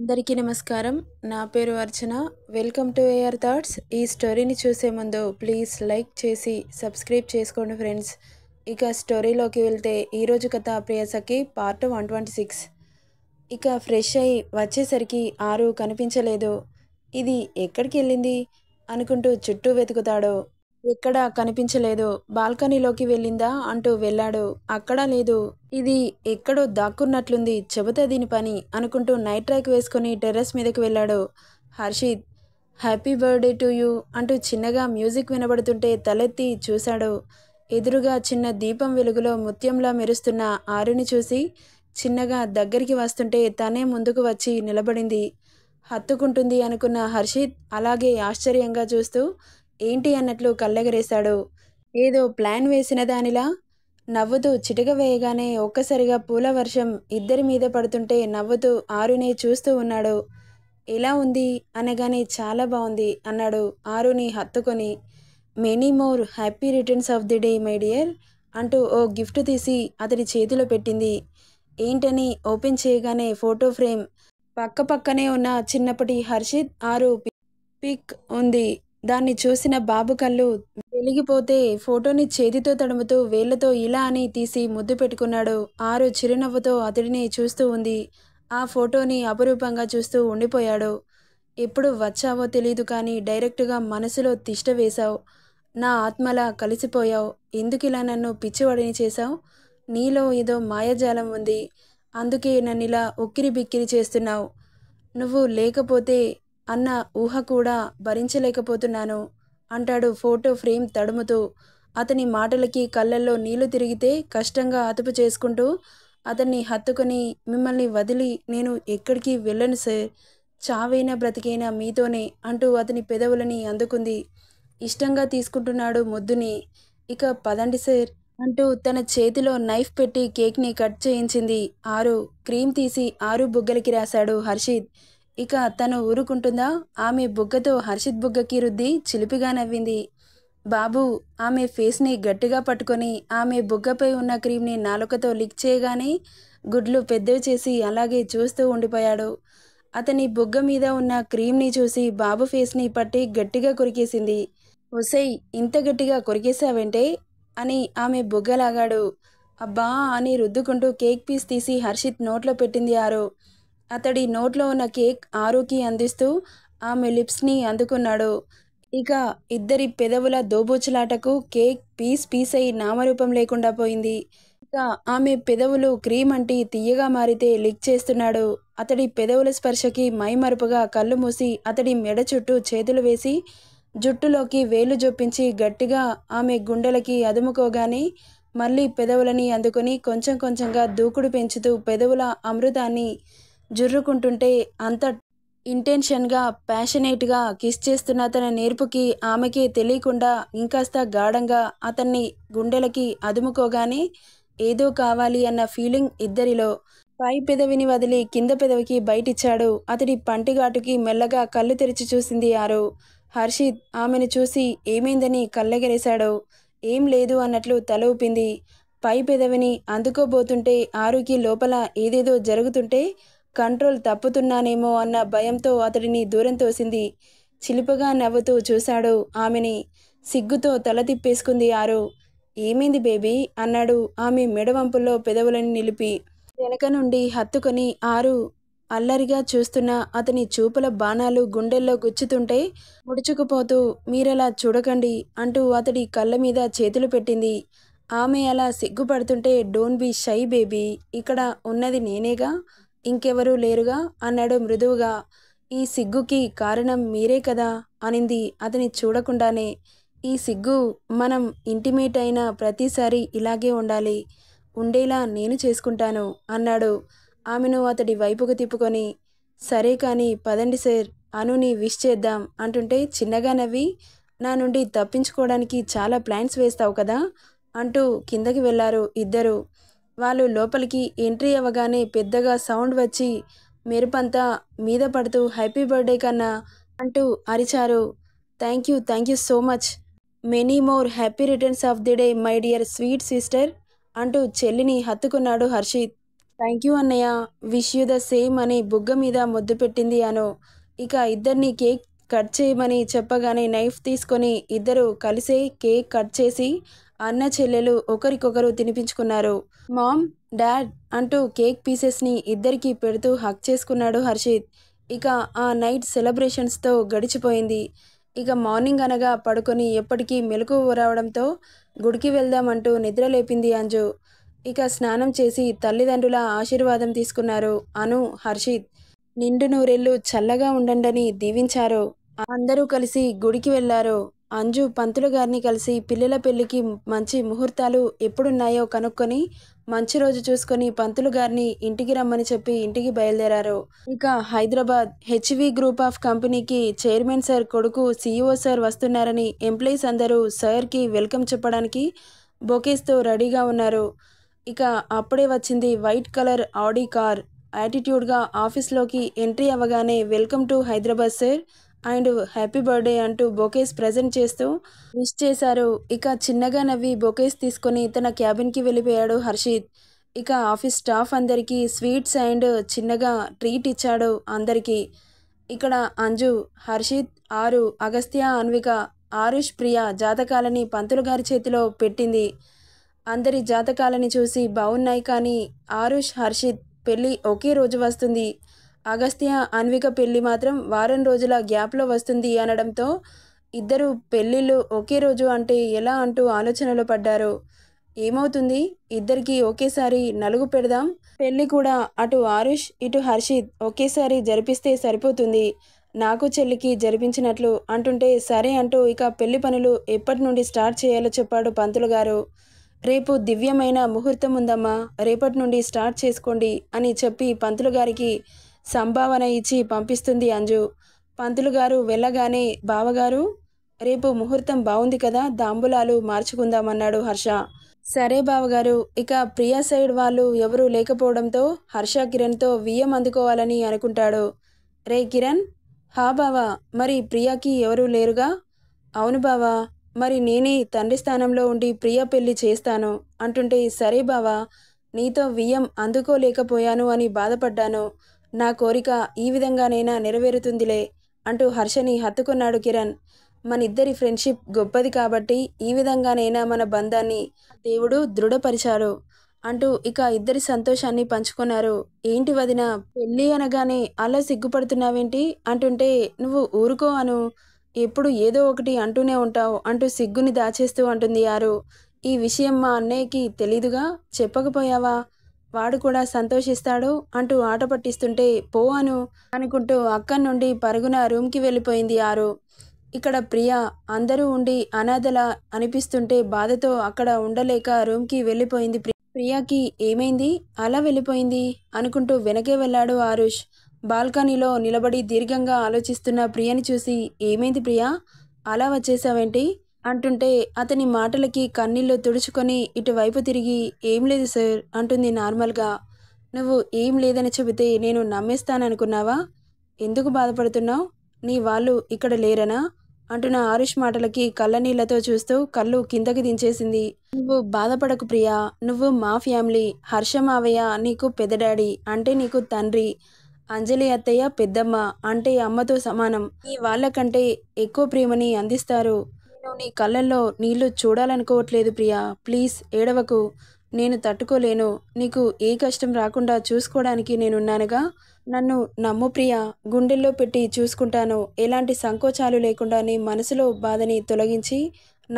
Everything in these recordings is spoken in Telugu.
అందరికీ నమస్కారం నా పేరు Archana welcome to AR thoughts ఈ స్టోరీని చూసే ముందు ప్లీజ్ లైక్ చేసి సబ్స్క్రైబ్ చేసుకోండి ఫ్రెండ్స్ ఇక స్టోరీలోకి వెళ్తే ఈరోజు కథ Priyasakhi part one twenty six ఇక ఫ్రెష్ అయి వచ్చేసరికి ఆరు కనిపించలేదు ఇది ఎక్కడికి వెళ్ళింది అనుకుంటూ చుట్టూ వెతుకుతాడో ఎక్కడా కనిపించలేదు బాల్కనీలోకి వెళ్ళిందా అంటూ వెళ్ళాడు అక్కడా లేదు ఇది ఎక్కడో దాక్కున్నట్లుంది చెబుతా దీని పని అనుకుంటూ నైట్ ట్రాక్ వేసుకుని టెర్రస్ మీదకి వెళ్ళాడు Harshit happy birthday to you అంటూ చిన్నగా మ్యూజిక్ వినబడుతుంటే తలెత్తి చూశాడు ఎదురుగా చిన్న దీపం వెలుగులో ముత్యంలా మెరుస్తున్న ఆరుని చూసి చిన్నగా దగ్గరికి వస్తుంటే తనే ముందుకు వచ్చి నిలబడింది హత్తుకుంటుంది అనుకున్న హర్షిత్ అలాగే ఆశ్చర్యంగా చూస్తూ ఏంటి అన్నట్లు కళ్ళెగరేశాడు ఏదో ప్లాన్ వేసిన దానిలా నవ్వుతూ చిటక వేయగానే ఒక్కసారిగా పూల వర్షం ఇద్దరి మీద పడుతుంటే నవ్వుతూ ఆరుని చూస్తూ ఉన్నాడు ఎలా ఉంది అనగానే చాలా బాగుంది అన్నాడు ఆరుని హత్తుకొని many more happy returns of the day my dear అంటూ ఓ గిఫ్ట్ తీసి అతడి చేతిలో పెట్టింది ఏంటని ఓపెన్ చేయగానే ఫోటో ఫ్రేమ్ పక్క పక్కనే ఉన్న చిన్నప్పటి హర్షిత్ ఆరు పిక్ ఉంది దాన్ని చూసిన బాబు కళ్ళు వెలిగిపోతే ఫోటోని చేతితో తడుముతూ వేళ్లతో ఇలా అని తీసి ముద్దు పెట్టుకున్నాడు ఆరు చిరునవ్వుతో అతడిని చూస్తూ ఉంది ఆ ఫోటోని అపురూపంగా చూస్తూ ఉండిపోయాడు ఎప్పుడు వచ్చావో తెలియదు కానీ డైరెక్ట్గా మనసులో తిష్ట వేశావు నా ఆత్మలా కలిసిపోయావు ఎందుకిలా నన్ను పిచ్చివాడిని చేశావు నీలో ఏదో మాయాజాలం ఉంది అందుకే నన్ను ఇలా ఉక్కిరి బిక్కిరి చేస్తున్నావు నువ్వు లేకపోతే అన్న ఊహ కూడా భరించలేకపోతున్నాను అంటాడు ఫోటో ఫ్రేమ్ తడుముతూ అతని మాటలకి కళ్ళల్లో నీళ్లు తిరిగితే కష్టంగా అదుపు చేసుకుంటూ అతన్ని హత్తుకొని మిమ్మల్ని వదిలి నేను ఎక్కడికి వెళ్ళను సార్ చావైనా బ్రతికైనా మీతోనే అంటూ అతని పెదవులని అందుకుంది ఇష్టంగా తీసుకుంటున్నాడు ముద్దుని ఇక పదండి సార్ అంటూ తన చేతిలో నైఫ్ పెట్టి కేక్ని కట్ చేయించింది ఆరు క్రీమ్ తీసి ఆరు బుగ్గలకి రాశాడు హర్షిద్ ఇక తను ఊరుకుంటుందా ఆమె బుగ్గతో హర్షిత్ బుగ్గకి రుద్ది చిలిపిగా నవ్వింది బాబు ఆమె ఫేస్ని గట్టిగా పట్టుకొని ఆమె బుగ్గపై ఉన్న క్రీమ్ని నాలుకతో లిక్ చేయగానే గుడ్లు పెద్దవి చేసి అలాగే చూస్తూ ఉండిపోయాడు అతని బుగ్గ మీద ఉన్న క్రీమ్ని చూసి బాబు ఫేస్ని పట్టి గట్టిగా కొరికేసింది ఉసై ఇంత గట్టిగా కొరికేసావంటే అని ఆమె బుగ్గలాగాడు అబ్బా అని రుద్దుకుంటూ కేక్ పీస్ తీసి హర్షిత్ నోట్లో పెట్టింది ఆరో అతడి నోట్లో ఉన్న కేక్ ఆరుకి అందిస్తూ ఆమె లిప్స్ని అందుకున్నాడు ఇక ఇద్దరి పెదవుల దోబూచలాటకు కేక్ పీస్ పీస్ అయి నామరూపం లేకుండా పోయింది ఇక ఆమె పెదవులు క్రీమ్ అంటి తీయగా మారితే లిక్ చేస్తున్నాడు అతడి పెదవుల స్పర్శకి మైమరుపుగా కళ్ళు మూసి అతడి మెడ చుట్టూ చేతులు వేసి జుట్టులోకి వేలు జొప్పించి గట్టిగా ఆమె గుండెలకి అదుముకోగానే మళ్ళీ పెదవులని అందుకొని కొంచెం కొంచెంగా దూకుడు పెంచుతూ పెదవుల అమృతాన్ని జుర్రుకుంటుంటే అంత ఇంటెన్షన్గా ప్యాషనేట్గా కిస్ చేస్తున్న అతని నేర్పుకి ఆమెకి తెలియకుండా ఇంకాస్త గాఢంగా అతన్ని గుండెలకి అదుముకోగానే ఏదో కావాలి అన్న ఫీలింగ్ ఇద్దరిలో పై పెదవిని వదిలి కింద పెదవికి బయటిచ్చాడు అతడి పంటిఘాటుకి మెల్లగా కళ్ళు తెరిచి చూసింది ఆరు హర్షిత్ ఆమెను చూసి ఏమైందని కళ్ళగెరేశాడు ఏం లేదు అన్నట్లు తల ఊపింది పై పెదవిని అందుకోబోతుంటే ఆరుకి లోపల ఏదేదో జరుగుతుంటే కంట్రోల్ తప్పుతున్నానేమో అన్న భయంతో అతడిని దూరం తోసింది చిలుపగా నవ్వుతూ చూశాడు ఆమెని సిగ్గుతో తల తిప్పేసుకుంది ఆరు ఏమైంది బేబీ అన్నాడు ఆమె మెడవంపుల్లో పెదవులని నిలిపి వెనక నుండి హత్తుకొని ఆరు అల్లరిగా చూస్తున్న అతని చూపుల బాణాలు గుండెల్లో గుచ్చుతుంటే ముడుచుకుపోతూ మీరలా చూడకండి అంటూ అతడి కళ్ళ మీద చేతులు పెట్టింది ఆమె అలా సిగ్గుపడుతుంటే డోంట్ బీ షై బేబీ ఇక్కడ ఉన్నది నేనేగా ఇంకెవరూ లేరుగా అన్నాడు మృదువుగా ఈ సిగ్గుకి కారణం మీరే కదా అనింది అతని చూడకుండానే ఈ సిగ్గు మనం ఇంటిమేట్ అయిన ప్రతిసారి ఇలాగే ఉండాలి ఉండేలా నేను చేసుకుంటాను అన్నాడు ఆమెను అతడి వైపుకు తిప్పుకొని సరే కానీ పదండి సార్ అనుని విష్ చేద్దాం అంటుంటే చిన్నగా నవ్వి నా నుండి తప్పించుకోవడానికి చాలా ప్లాన్స్ వేస్తావు కదా అంటూ కిందకి వెళ్లారు ఇద్దరు వాళ్ళు లోపలికి ఎంట్రీ అవ్వగానే పెద్దగా సౌండ్ వచ్చి మెరుపంతా మీద పడుతూ హ్యాపీ బర్త్డే కన్నా అంటూ అరిచారు thank you thank you so much many more happy returns of the day my dear sweet sister అంటూ చెల్లిని హత్తుకున్నాడు హర్షిత్ థ్యాంక్ యూ అన్నయ్య విష్ యూ ద సేమ్ అని బుగ్గ మీద ముద్దు పెట్టింది అను ఇక ఇద్దరిని కేక్ కట్ చేయమని చెప్పగానే నైఫ్ తీసుకొని ఇద్దరు కలిసే కేక్ కట్ చేసి అన్న చెల్లెలు ఒకరికొకరు తినిపించుకున్నారు మామ్ డాడ్ అంటూ కేక్ పీసెస్ని ఇద్దరికీ పెడుతూ హక్ చేసుకున్నాడు హర్షిత్ ఇక ఆ నైట్ సెలబ్రేషన్స్తో గడిచిపోయింది ఇక మార్నింగ్ అనగా పడుకొని ఎప్పటికీ మెలకు రావడంతో గుడికి వెళ్దామంటూ నిద్ర లేపింది అంజు ఇక స్నానం చేసి తల్లిదండ్రుల ఆశీర్వాదం తీసుకున్నారు అను హర్షిత్ నిండు నూరెళ్ళు చల్లగా ఉండండని దీవించారు అందరూ కలిసి గుడికి వెళ్లారు అంజు పంతులు గారిని కలిసి పిల్లల పెళ్లికి మంచి ముహూర్తాలు ఎప్పుడున్నాయో కనుక్కొని మంచి రోజు చూసుకొని పంతులు గారిని ఇంటికి రమ్మని చెప్పి ఇంటికి బయలుదేరారు ఇక హైదరాబాద్ హెచ్వి గ్రూప్ ఆఫ్ కంపెనీకి చైర్మన్ సార్ కొడుకు సీఈఓ సార్ వస్తున్నారని ఎంప్లాయీస్ అందరూ సార్కి వెల్కమ్ చెప్పడానికి బొకేస్తో రెడీగా ఉన్నారు ఇక అప్పుడే వచ్చింది వైట్ కలర్ ఆడీ కార్ యాటిట్యూడ్గా ఆఫీస్లోకి ఎంట్రీ అవ్వగానే welcome to Hyderabad sir and happy birthday అంటూ బొకేస్ ప్రజెంట్ చేస్తూ విష్ చేశారు ఇక చిన్నగా నవ్వి బొకేస్ తీసుకొని తన క్యాబిన్కి వెళ్ళిపోయాడు హర్షిత్ ఇక ఆఫీస్ స్టాఫ్ అందరికీ స్వీట్స్ అండ్ చిన్నగా ట్రీట్ ఇచ్చాడు అందరికీ ఇక్కడ అంజు హర్షిత్ ఆరు అగస్త్య అన్విక ఆరుష్ ప్రియ జాతకాలని పంతులు గారి చేతిలో పెట్టింది అందరి జాతకాలని చూసి బాగున్నాయి కానీ ఆరుష్ హర్షిత్ పెళ్ళి ఒకే రోజు వస్తుంది అగస్త్య అన్విక పెళ్లి మాత్రం వారం రోజుల గ్యాప్లో వస్తుంది అనడంతో ఇద్దరు పెళ్ళిళ్ళు ఒకే రోజు అంటే ఎలా అంటూ ఆలోచనలో పడ్డారు ఏమవుతుంది ఇద్దరికి ఒకేసారి నలుగు పెడదాం పెళ్ళి కూడా అటు ఆరుష్ ఇటు హర్షిత్ ఒకేసారి జరిపిస్తే సరిపోతుంది నాకు చెల్లికి జరిపించినట్లు అంటుంటే సరే అంటూ ఇక పెళ్లి పనులు ఎప్పటి నుండి స్టార్ట్ చేయాలో చెప్పాడు పంతులు గారు రేపు దివ్యమైన ముహూర్తం ఉందమ్మా రేపటి నుండి స్టార్ట్ చేసుకోండి అని చెప్పి పంతులు గారికి సంభావన ఇచ్చి పంపిస్తుంది అంజు పంతులు గారు వెళ్ళగానే బావగారు రేపు ముహూర్తం బాగుంది కదా దాంబులాలు మార్చుకుందామన్నాడు హర్ష సరే బావగారు ఇక ప్రియా సైడ్ వాళ్ళు ఎవరూ లేకపోవడంతో హర్ష కిరణ్తో వియ్యం అందుకోవాలని అనుకుంటాడు రే కిరణ్ హా బావా మరి ప్రియాకి ఎవరూ లేరుగా అవును బావా మరి నేనే తండ్రి స్థానంలో ఉండి ప్రియ పెళ్లి చేస్తాను అంటుంటే సరే బావా నీతో వియ్యం అందుకోలేకపోయాను అని బాధపడ్డాను నా కోరిక ఈ విధంగానైనా నెరవేరుతుందిలే అంటూ హర్షని హత్తుకున్నాడు కిరణ్ మన ఇద్దరి ఫ్రెండ్షిప్ గొప్పది కాబట్టి ఈ విధంగానైనా మన బంధాన్ని దేవుడు దృఢపరిచాడు అంటూ ఇక ఇద్దరి సంతోషాన్ని పంచుకున్నారు ఏంటి వదిన పెళ్ళి అనగానే అలా సిగ్గుపడుతున్నావేంటి అంటుంటే నువ్వు ఊరుకో అను ఎప్పుడు ఏదో ఒకటి అంటూనే ఉంటావు అంటూ సిగ్గుని దాచేస్తూ అంటుంది యారు ఈ విషయం మా అన్నయ్యకి తెలీదుగా చెప్పకపోయావా వాడు కూడా సంతోషిస్తాడు అంటూ ఆట పట్టిస్తుంటే పోవాను అనుకుంటూ అక్కడి నుండి పరుగున రూమ్కి వెళ్ళిపోయింది ఆరు ఇక్కడ ప్రియా అందరూ ఉండి అనాథల అనిపిస్తుంటే బాధతో అక్కడ ఉండలేక రూమ్కి వెళ్ళిపోయింది ప్రియాకి ఏమైంది అలా వెళ్ళిపోయింది అనుకుంటూ వెనకే వెళ్ళాడు ఆరుష్ బాల్కనీలో నిలబడి దీర్ఘంగా ఆలోచిస్తున్న ప్రియని చూసి ఏమైంది ప్రియా అలా వచ్చేసావేంటి అంటుంటే అతని మాటలకి కన్నీళ్ళు తుడుచుకొని ఇటువైపు తిరిగి ఏం లేదు సార్ అంటుంది నార్మల్గా నువ్వు ఏం లేదని చెబితే నేను నమ్మేస్తాననుకున్నావా ఎందుకు బాధపడుతున్నావు నీ వాళ్ళు ఇక్కడ లేరనా అంటున్న ఆరుష్ మాటలకి కళ్ళనీళ్లతో చూస్తూ కళ్ళు కిందకి దించేసింది నువ్వు బాధపడకు ప్రియా నువ్వు మా ఫ్యామిలీ హర్ష మావయ్య నీకు పెద్ద డాడీ అంటే నీకు తండ్రి అంజలి అత్తయ్య పెద్దమ్మ అంటే అమ్మతో సమానం ఈ వాళ్ళకంటే ఎక్కువ ప్రేమని అందిస్తారు నేను నీ కళ్ళల్లో నీళ్లు చూడాలనుకోవట్లేదు ప్రియా ప్లీజ్ ఏడవకు నేను తట్టుకోలేను నీకు ఏ కష్టం రాకుండా చూసుకోవడానికి నేనున్నానుగా నన్ను నమ్ము ప్రియ గుండెల్లో పెట్టి చూసుకుంటాను ఎలాంటి సంకోచాలు లేకుండా నీ మనసులో బాధని తొలగించి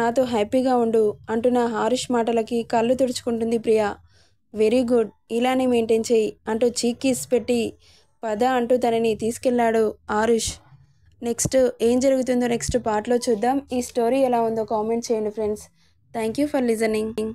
నాతో హ్యాపీగా ఉండు అంటున్న హారిష్ మాటలకి కళ్ళు తుడుచుకుంటుంది ప్రియ వెరీ గుడ్ ఇలానే మెయింటైన్ చేయి అంటూ చీక్ పెట్టి పద అంటూ తనని తీసుకెళ్లాడు ఆరుష్ నెక్స్ట్ ఏం జరుగుతుందో నెక్స్ట్ పార్ట్లో చూద్దాం ఈ స్టోరీ ఎలా ఉందో కామెంట్ చేయండి friends thank you for listening